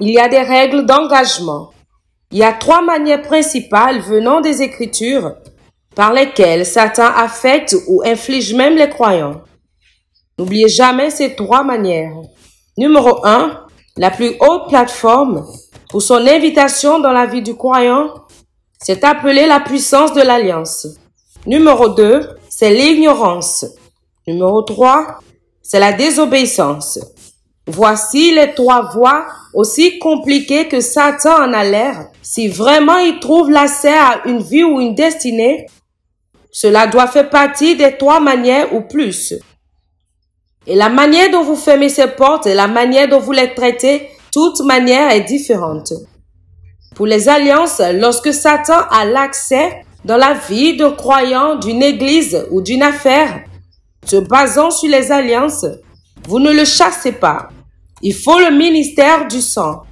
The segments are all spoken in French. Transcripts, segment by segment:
il y a des règles d'engagement. Il y a trois manières principales venant des Écritures par lesquelles Satan affecte ou inflige même les croyants. N'oubliez jamais ces trois manières. Numéro 1, la plus haute plateforme pour son invitation dans la vie du croyant, c'est appelé la puissance de l'alliance. Numéro 2, c'est l'ignorance. Numéro 3, c'est la désobéissance. Voici les trois voies aussi compliqué que Satan en a l'air, si vraiment il trouve l'accès à une vie ou une destinée, cela doit faire partie des trois manières ou plus. Et la manière dont vous fermez ces portes et la manière dont vous les traitez, toute manière est différente. Pour les alliances, lorsque Satan a l'accès dans la vie d'un croyant, d'une église ou d'une affaire, se basant sur les alliances, vous ne le chassez pas. Il faut le ministère du sang.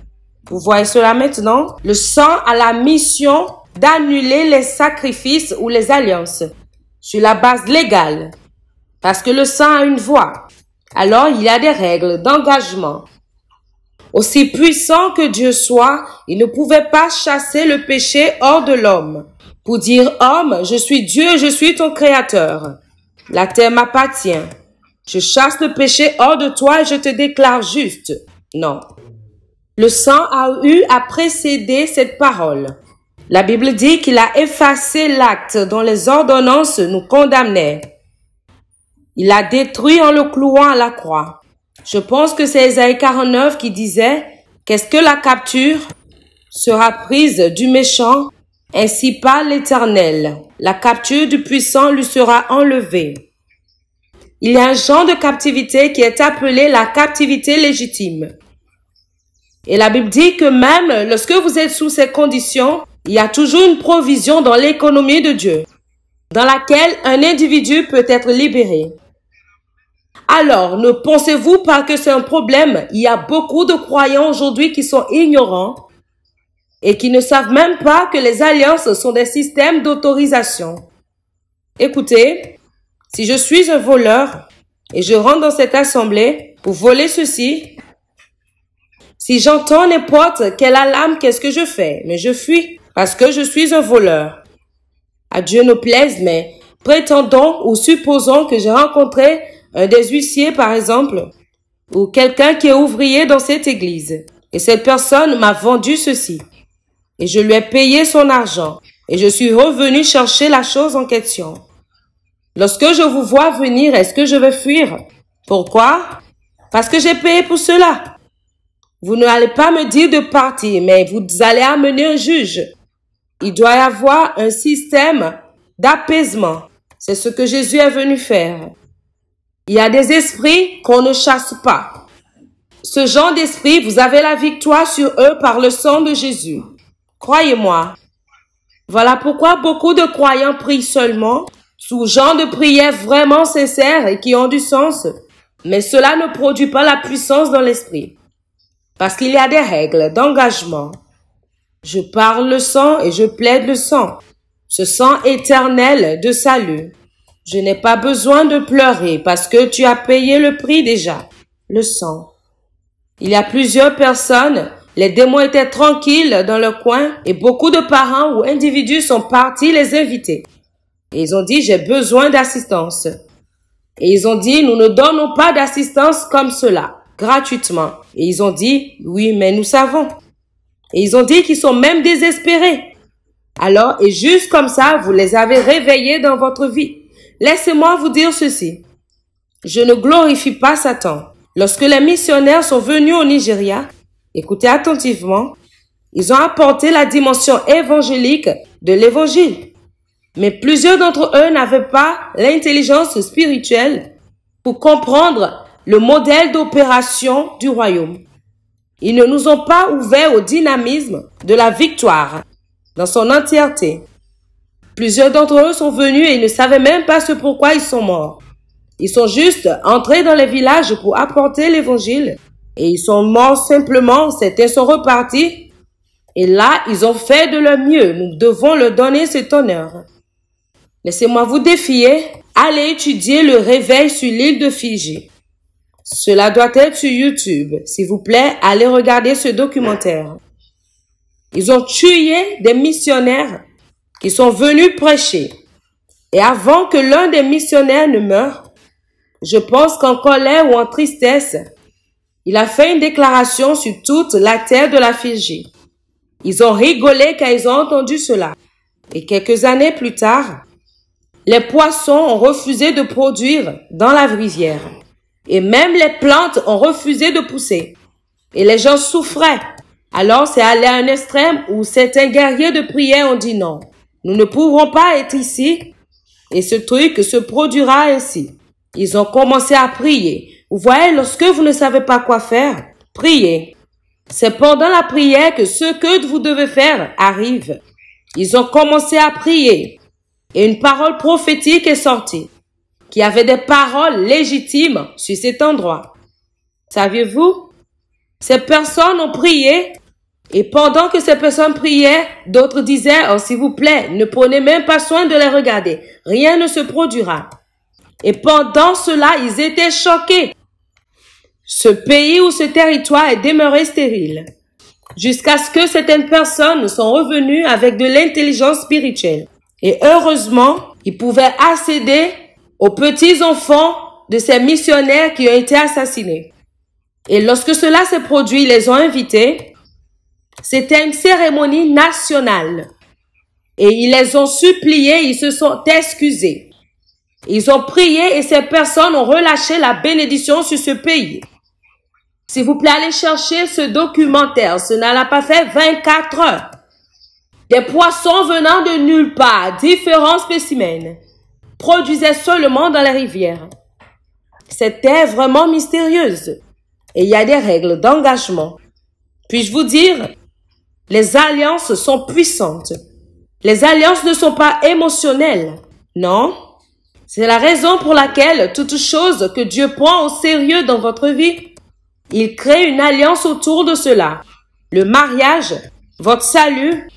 Vous voyez cela maintenant Le sang a la mission d'annuler les sacrifices ou les alliances sur la base légale. Parce que le sang a une voix. Alors il a des règles d'engagement. Aussi puissant que Dieu soit, il ne pouvait pas chasser le péché hors de l'homme. Pour dire homme, je suis Dieu, je suis ton créateur. La terre m'appartient. Je chasse le péché hors de toi et je te déclare juste. Non. Le sang a eu à précéder cette parole. La Bible dit qu'il a effacé l'acte dont les ordonnances nous condamnaient. Il a détruit en le clouant à la croix. Je pense que c'est Isaïe 49 qui disait Qu'est-ce que la capture sera prise du méchant Ainsi pas l'Éternel. La capture du puissant lui sera enlevée. Il y a un genre de captivité qui est appelé la captivité légitime. Et la Bible dit que même lorsque vous êtes sous ces conditions, il y a toujours une provision dans l'économie de Dieu, dans laquelle un individu peut être libéré. Alors, ne pensez-vous pas que c'est un problème Il y a beaucoup de croyants aujourd'hui qui sont ignorants et qui ne savent même pas que les alliances sont des systèmes d'autorisation. Écoutez, si je suis un voleur et je rentre dans cette assemblée pour voler ceci, si j'entends les portes, quelle alarme, qu'est-ce que je fais Mais je fuis parce que je suis un voleur. À Dieu nous plaise, mais prétendons ou supposons que j'ai rencontré un des huissiers, par exemple, ou quelqu'un qui est ouvrier dans cette église. Et cette personne m'a vendu ceci. Et je lui ai payé son argent. Et je suis revenu chercher la chose en question. Lorsque je vous vois venir, est-ce que je vais fuir Pourquoi Parce que j'ai payé pour cela. Vous n'allez pas me dire de partir, mais vous allez amener un juge. Il doit y avoir un système d'apaisement. C'est ce que Jésus est venu faire. Il y a des esprits qu'on ne chasse pas. Ce genre d'esprit, vous avez la victoire sur eux par le sang de Jésus. Croyez-moi. Voilà pourquoi beaucoup de croyants prient seulement sous genre de prières vraiment sincères et qui ont du sens, mais cela ne produit pas la puissance dans l'esprit. Parce qu'il y a des règles d'engagement. Je parle le sang et je plaide le sang, ce sang éternel de salut. Je n'ai pas besoin de pleurer parce que tu as payé le prix déjà, le sang. Il y a plusieurs personnes, les démons étaient tranquilles dans le coin et beaucoup de parents ou individus sont partis les inviter. Et ils ont dit, j'ai besoin d'assistance. Et ils ont dit, nous ne donnons pas d'assistance comme cela, gratuitement. Et ils ont dit, oui, mais nous savons. Et ils ont dit qu'ils sont même désespérés. Alors, et juste comme ça, vous les avez réveillés dans votre vie. Laissez-moi vous dire ceci. Je ne glorifie pas Satan. Lorsque les missionnaires sont venus au Nigeria, écoutez attentivement, ils ont apporté la dimension évangélique de l'évangile. Mais plusieurs d'entre eux n'avaient pas l'intelligence spirituelle pour comprendre le modèle d'opération du royaume. Ils ne nous ont pas ouvert au dynamisme de la victoire dans son entièreté. Plusieurs d'entre eux sont venus et ils ne savaient même pas ce pourquoi ils sont morts. Ils sont juste entrés dans les villages pour apporter l'évangile et ils sont morts simplement, c'était son repartis et là ils ont fait de leur mieux. Nous devons leur donner cet honneur. Laissez-moi vous défier. Allez étudier le réveil sur l'île de Fiji. Cela doit être sur YouTube. S'il vous plaît, allez regarder ce documentaire. Ils ont tué des missionnaires qui sont venus prêcher. Et avant que l'un des missionnaires ne meure, je pense qu'en colère ou en tristesse, il a fait une déclaration sur toute la terre de la Fiji. Ils ont rigolé quand ils ont entendu cela. Et quelques années plus tard, les poissons ont refusé de produire dans la rivière. Et même les plantes ont refusé de pousser. Et les gens souffraient. Alors c'est allé à un extrême où certains guerriers de prière ont dit non. Nous ne pourrons pas être ici. Et ce truc se produira ainsi. Ils ont commencé à prier. Vous voyez, lorsque vous ne savez pas quoi faire, priez. C'est pendant la prière que ce que vous devez faire arrive. Ils ont commencé à prier et une parole prophétique est sortie, qui avait des paroles légitimes sur cet endroit. Saviez-vous? Ces personnes ont prié, et pendant que ces personnes priaient, d'autres disaient, oh, s'il vous plaît, ne prenez même pas soin de les regarder, rien ne se produira. Et pendant cela, ils étaient choqués. Ce pays ou ce territoire est demeuré stérile, jusqu'à ce que certaines personnes sont revenues avec de l'intelligence spirituelle et heureusement, ils pouvaient accéder aux petits-enfants de ces missionnaires qui ont été assassinés. Et lorsque cela s'est produit, ils les ont invités. C'était une cérémonie nationale. Et ils les ont suppliés, ils se sont excusés. Ils ont prié et ces personnes ont relâché la bénédiction sur ce pays. S'il vous plaît, allez chercher ce documentaire. Ce n'a pas fait 24 heures. Des poissons venant de nulle part, différents spécimens, produisaient seulement dans la rivière. C'était vraiment mystérieuse. Et il y a des règles d'engagement. Puis-je vous dire, les alliances sont puissantes. Les alliances ne sont pas émotionnelles, non? C'est la raison pour laquelle toute chose que Dieu prend au sérieux dans votre vie, il crée une alliance autour de cela. Le mariage, votre salut,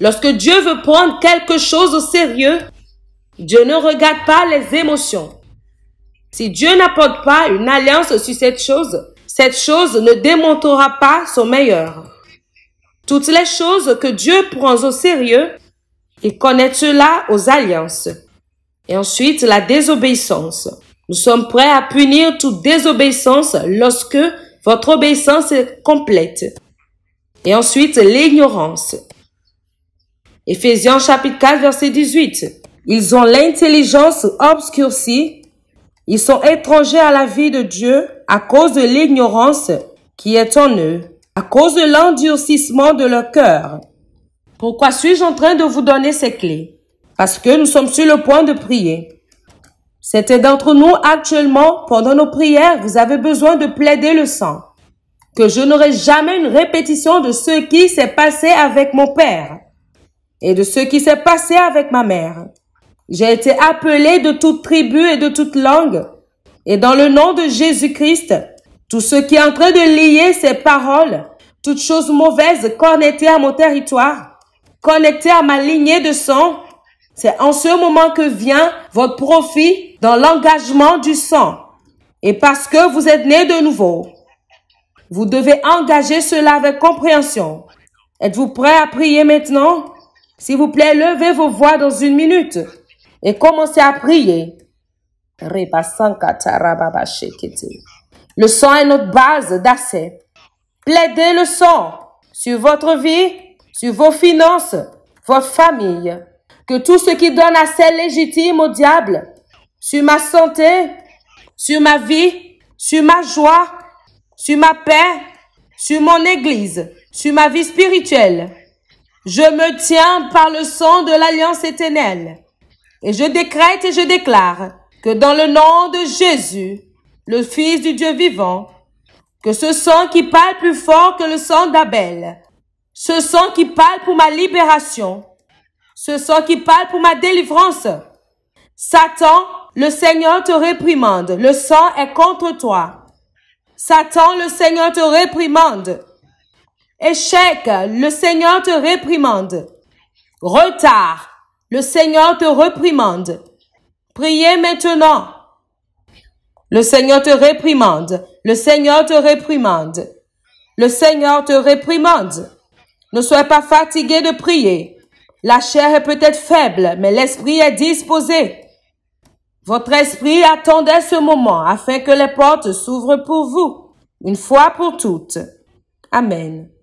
Lorsque Dieu veut prendre quelque chose au sérieux, Dieu ne regarde pas les émotions. Si Dieu n'apporte pas une alliance sur cette chose, cette chose ne démontera pas son meilleur. Toutes les choses que Dieu prend au sérieux, il connaît cela aux alliances. Et ensuite, la désobéissance. Nous sommes prêts à punir toute désobéissance lorsque votre obéissance est complète. Et ensuite, l'ignorance. Éphésiens chapitre 4 verset 18. Ils ont l'intelligence obscurcie. Ils sont étrangers à la vie de Dieu à cause de l'ignorance qui est en eux, à cause de l'endurcissement de leur cœur. Pourquoi suis-je en train de vous donner ces clés Parce que nous sommes sur le point de prier. C'était d'entre nous actuellement, pendant nos prières, vous avez besoin de plaider le sang. Que je n'aurai jamais une répétition de ce qui s'est passé avec mon père et de ce qui s'est passé avec ma mère. J'ai été appelé de toute tribu et de toute langue. Et dans le nom de Jésus-Christ, tout ce qui est en train de lier ces paroles, toute chose mauvaise connectée à mon territoire, connectée à ma lignée de sang, c'est en ce moment que vient votre profit dans l'engagement du sang. Et parce que vous êtes né de nouveau, vous devez engager cela avec compréhension. Êtes-vous prêt à prier maintenant? S'il vous plaît, levez vos voix dans une minute et commencez à prier. Le sang est notre base d'accès. Plaidez le sang sur votre vie, sur vos finances, votre famille. Que tout ce qui donne accès légitime au diable, sur ma santé, sur ma vie, sur ma joie, sur ma paix, sur mon église, sur ma vie spirituelle, je me tiens par le sang de l'alliance éternelle. Et je décrète et je déclare que dans le nom de Jésus, le Fils du Dieu vivant, que ce sang qui parle plus fort que le sang d'Abel, ce sang qui parle pour ma libération, ce sang qui parle pour ma délivrance, Satan, le Seigneur te réprimande, le sang est contre toi. Satan, le Seigneur te réprimande. Échec, le Seigneur te réprimande. Retard, le Seigneur te réprimande. Priez maintenant. Le Seigneur te réprimande. Le Seigneur te réprimande. Le Seigneur te réprimande. Ne sois pas fatigué de prier. La chair est peut-être faible, mais l'esprit est disposé. Votre esprit attendait ce moment afin que les portes s'ouvrent pour vous, une fois pour toutes. Amen.